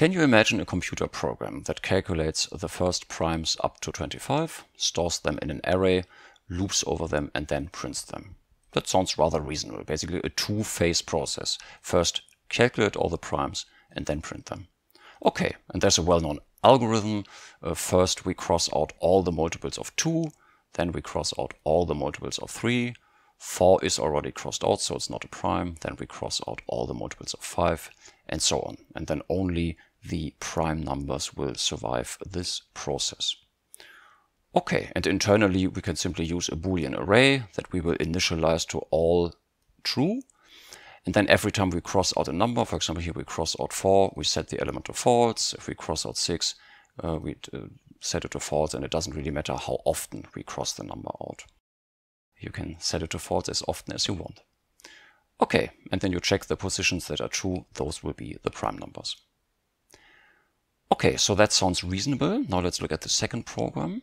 Can you imagine a computer program that calculates the first primes up to 25, stores them in an array, loops over them, and then prints them? That sounds rather reasonable, basically a two-phase process. First, calculate all the primes and then print them. Okay, and there's a well-known algorithm. Uh, first, we cross out all the multiples of 2, then we cross out all the multiples of 3, 4 is already crossed out, so it's not a prime. Then we cross out all the multiples of 5, and so on. And then only the prime numbers will survive this process. Okay, and internally we can simply use a boolean array that we will initialize to all true. And then every time we cross out a number, for example here we cross out 4, we set the element to false. If we cross out 6, uh, we uh, set it to false and it doesn't really matter how often we cross the number out. You can set it to false as often as you want. Okay, and then you check the positions that are true, those will be the prime numbers. Okay, so that sounds reasonable. Now let's look at the second program.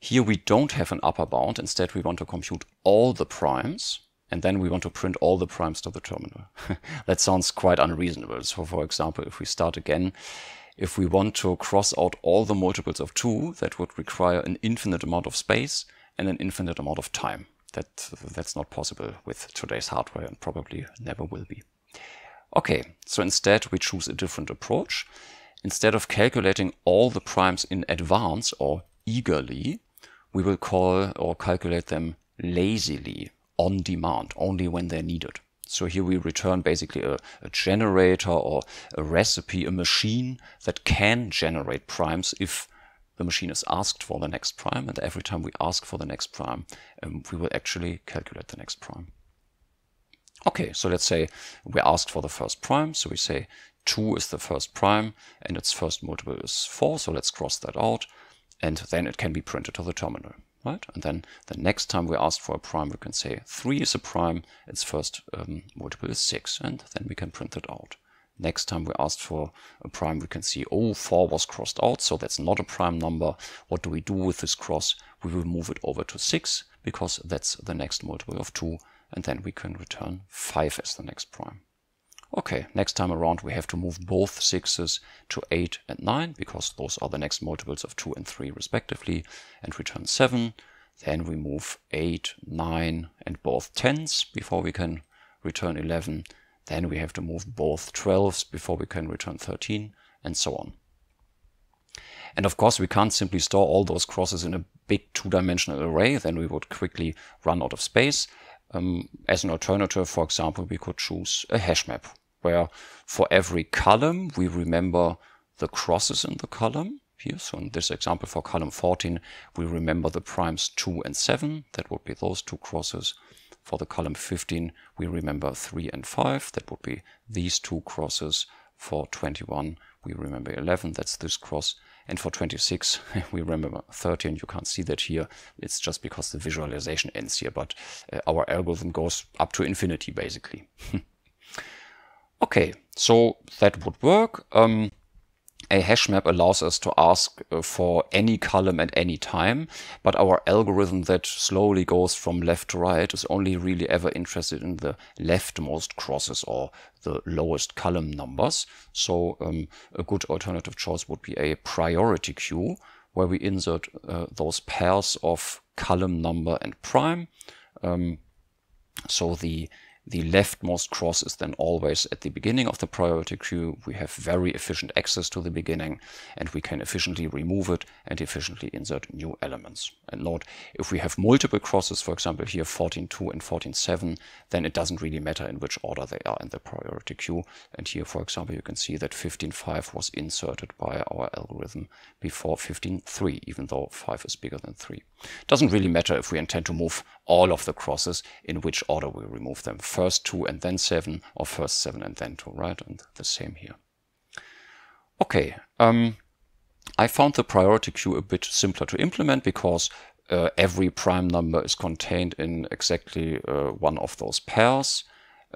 Here we don't have an upper bound. Instead, we want to compute all the primes, and then we want to print all the primes to the terminal. that sounds quite unreasonable. So for example, if we start again, if we want to cross out all the multiples of 2, that would require an infinite amount of space and an infinite amount of time. That, that's not possible with today's hardware and probably never will be. Okay, so instead we choose a different approach. Instead of calculating all the primes in advance or eagerly, we will call or calculate them lazily, on demand, only when they're needed. So here we return basically a, a, generator or a recipe, a machine that can generate primes if the machine is asked for the next prime. And every time we ask for the next prime, um, we will actually calculate the next prime. Okay, so let's say we asked for the first prime. So we say 2 is the first prime, and its first multiple is 4, so let's cross that out, and then it can be printed to the terminal. Right? And then the next time we ask asked for a prime, we can say 3 is a prime, its first um, multiple is 6, and then we can print it out. Next time we asked for a prime, we can see, oh, 4 was crossed out, so that's not a prime number. What do we do with this cross? We will move it over to 6, because that's the next multiple of 2, and then we can return 5 as the next prime. Okay, next time around we have to move both 6s to 8 and 9, because those are the next multiples of 2 and 3 respectively, and return 7. Then we move 8, 9, and both 10s before we can return 11. Then we have to move both 12s before we can return 13, and so on. And of course, we can't simply store all those crosses in a big two-dimensional array, then we would quickly run out of space. Um, as an alternative, for example, we could choose a hash map where for every column, we remember the crosses in the column here. So in this example for column 14, we remember the primes 2 and 7. That would be those two crosses. For the column 15, we remember 3 and 5. That would be these two crosses. For 21, we remember 11. That's this cross. And for 26, we remember 13. You can't see that here. It's just because the visualization ends here. But uh, our algorithm goes up to infinity, basically. Okay, so that would work. Um, a hash map allows us to ask uh, for any column at any time, but our algorithm that slowly goes from left to right is only really ever interested in the leftmost crosses or the lowest column numbers. So um, a good alternative choice would be a priority queue, where we insert uh, those pairs of column number and prime. Um, so the the leftmost cross is then always at the beginning of the priority queue. We have very efficient access to the beginning and we can efficiently remove it and efficiently insert new elements. And note, if we have multiple crosses, for example here 14.2 and 14.7, then it doesn't really matter in which order they are in the priority queue. And here, for example, you can see that 15.5 was inserted by our algorithm before 15.3, even though 5 is bigger than 3. Doesn't really matter if we intend to move all of the crosses in which order we remove them. First 2 and then 7, or first 7 and then 2, right? And the same here. Okay, um, I found the priority queue a bit simpler to implement because uh, every prime number is contained in exactly uh, one of those pairs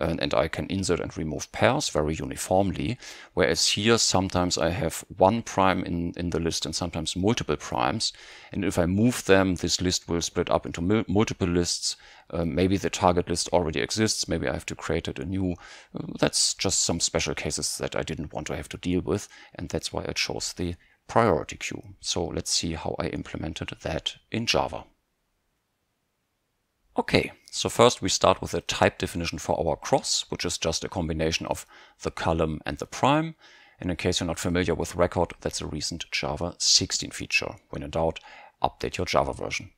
and, uh, and I can insert and remove pairs very uniformly. Whereas here, sometimes I have one prime in, in the list and sometimes multiple primes. And if I move them, this list will split up into mul multiple lists. Uh, maybe the target list already exists. Maybe I have to create it anew. Uh, that's just some special cases that I didn't want to have to deal with. And that's why I chose the priority queue. So let's see how I implemented that in Java. Okay, so first we start with a type definition for our cross, which is just a combination of the column and the prime. And in case you're not familiar with record, that's a recent Java 16 feature. When in doubt, update your Java version.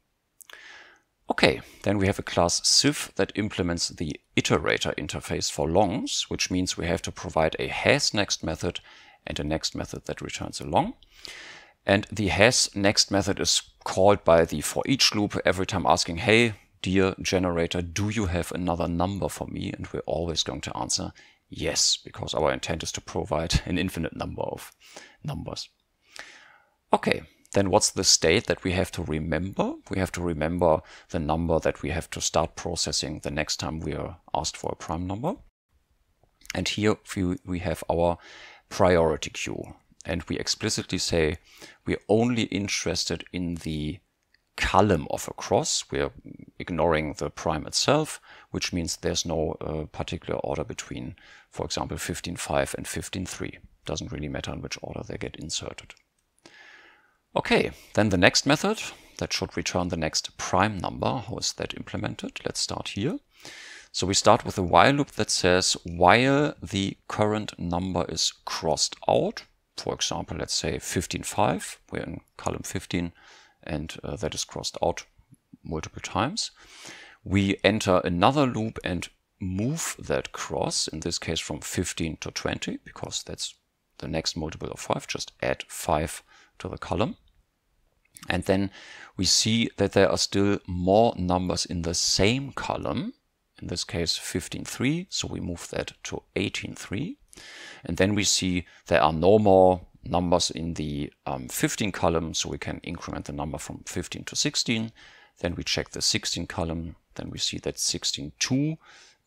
Okay, then we have a class SIF that implements the iterator interface for longs, which means we have to provide a has next method and a next method that returns a long. And the has next method is called by the for each loop every time asking, hey, dear generator, do you have another number for me? And we're always going to answer yes, because our intent is to provide an infinite number of numbers. Okay, then what's the state that we have to remember? We have to remember the number that we have to start processing the next time we are asked for a prime number. And here we have our priority queue. And we explicitly say we're only interested in the column of a cross. We're ignoring the prime itself, which means there's no uh, particular order between, for example, 15.5 and 15.3. Doesn't really matter in which order they get inserted. Okay, then the next method that should return the next prime number. How is that implemented? Let's start here. So we start with a while loop that says while the current number is crossed out, for example, let's say 15.5, we're in column 15, and uh, that is crossed out multiple times. We enter another loop and move that cross, in this case from 15 to 20, because that's the next multiple of 5, just add 5 to the column. And then we see that there are still more numbers in the same column, in this case 15.3, so we move that to 18.3. And then we see there are no more numbers in the um, 15 column, so we can increment the number from 15 to 16. Then we check the 16 column. Then we see that 16.2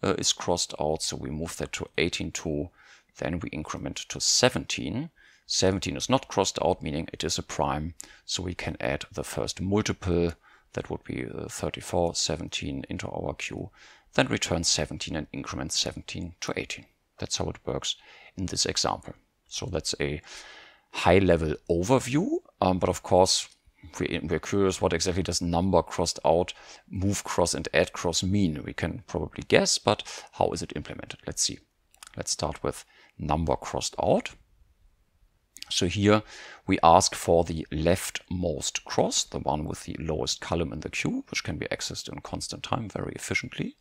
uh, is crossed out. So we move that to 18.2. Then we increment to 17. 17 is not crossed out, meaning it is a prime. So we can add the first multiple. That would be uh, 34, 17 into our queue. Then return 17 and increment 17 to 18. That's how it works in this example. So that's a high level overview. Um, but of course, we're curious what exactly does number crossed out, move cross, and add cross mean. We can probably guess, but how is it implemented? Let's see. Let's start with number crossed out. So here we ask for the leftmost cross, the one with the lowest column in the queue, which can be accessed in constant time very efficiently.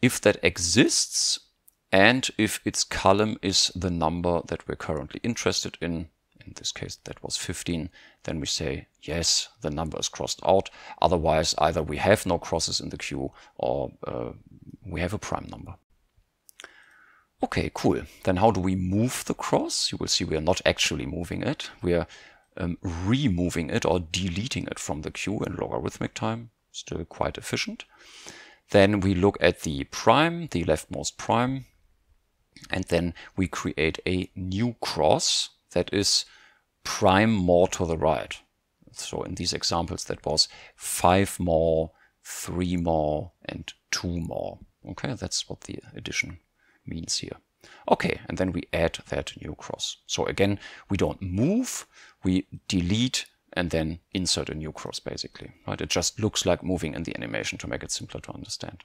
If that exists, and if its column is the number that we're currently interested in, in this case that was 15, then we say, yes, the number is crossed out. Otherwise, either we have no crosses in the queue or uh, we have a prime number. Okay, cool. Then how do we move the cross? You will see we are not actually moving it. We are um, removing it or deleting it from the queue in logarithmic time. Still quite efficient. Then we look at the prime, the leftmost prime, and then we create a new cross that is prime more to the right. So in these examples, that was five more, three more, and two more. Okay, that's what the addition means here. Okay, and then we add that new cross. So again, we don't move, we delete and then insert a new cross basically. Right? It just looks like moving in the animation to make it simpler to understand.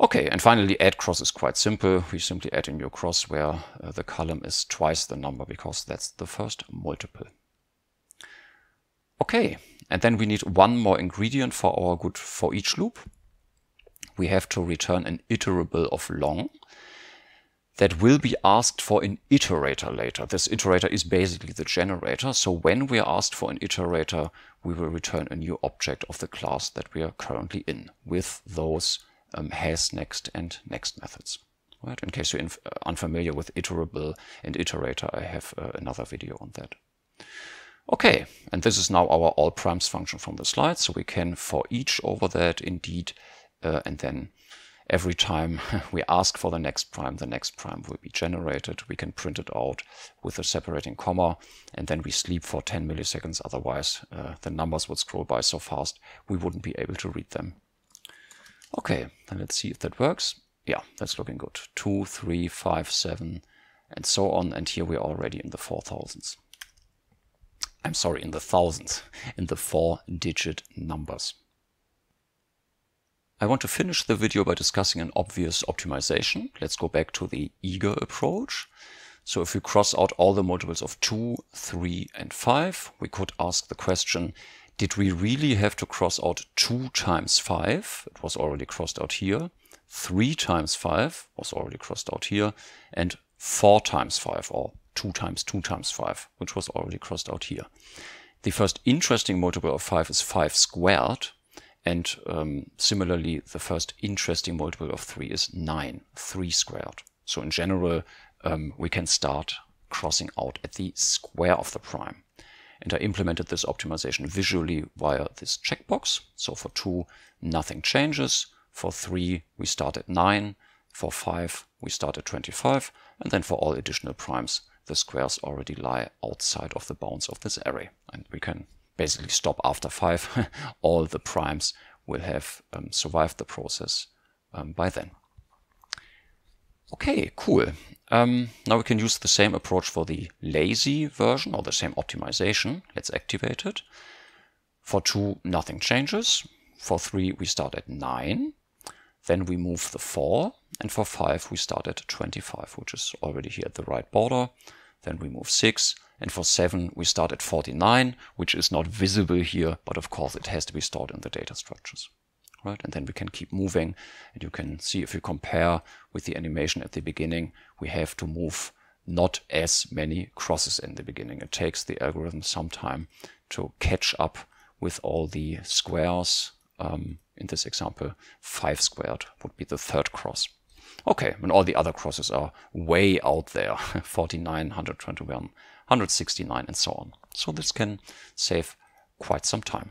Okay, and finally add cross is quite simple. We simply add a new cross where uh, the column is twice the number because that's the first multiple. Okay, and then we need one more ingredient for our good for each loop. We have to return an iterable of long that will be asked for an iterator later. This iterator is basically the generator. So when we are asked for an iterator, we will return a new object of the class that we are currently in with those um, has, next, and next methods. Right? In case you're uh, unfamiliar with iterable and iterator, I have uh, another video on that. Okay, and this is now our all primes function from the slide, so we can for each over that indeed, uh, and then every time we ask for the next prime, the next prime will be generated. We can print it out with a separating comma, and then we sleep for 10 milliseconds. Otherwise, uh, the numbers would scroll by so fast, we wouldn't be able to read them. Okay, then let's see if that works. Yeah, that's looking good. Two, three, five, seven, and so on. And here we're already in the 4000s. I'm sorry, in the thousands, in the four-digit numbers. I want to finish the video by discussing an obvious optimization. Let's go back to the eager approach. So if we cross out all the multiples of 2, 3, and 5, we could ask the question, did we really have to cross out 2 times 5? It was already crossed out here. 3 times 5 was already crossed out here. And 4 times 5 or 2 times 2 times 5, which was already crossed out here. The first interesting multiple of 5 is 5 squared. And um, similarly, the first interesting multiple of 3 is 9, 3 squared. So in general, um, we can start crossing out at the square of the prime. And I implemented this optimization visually via this checkbox. So for 2, nothing changes. For 3, we start at 9. For 5, we start at 25. And then for all additional primes, the squares already lie outside of the bounds of this array. And we can basically stop after 5. all the primes will have um, survived the process um, by then. Okay, cool. Um, now we can use the same approach for the lazy version or the same optimization. Let's activate it. For 2, nothing changes. For 3, we start at 9. Then we move the 4. And for 5, we start at 25, which is already here at the right border. Then we move 6. And for 7, we start at 49, which is not visible here, but of course it has to be stored in the data structures right? And then we can keep moving. And you can see if you compare with the animation at the beginning, we have to move not as many crosses in the beginning. It takes the algorithm some time to catch up with all the squares. Um, in this example, 5 squared would be the third cross. Okay, and all the other crosses are way out there, 49, 121, 169, and so on. So this can save quite some time.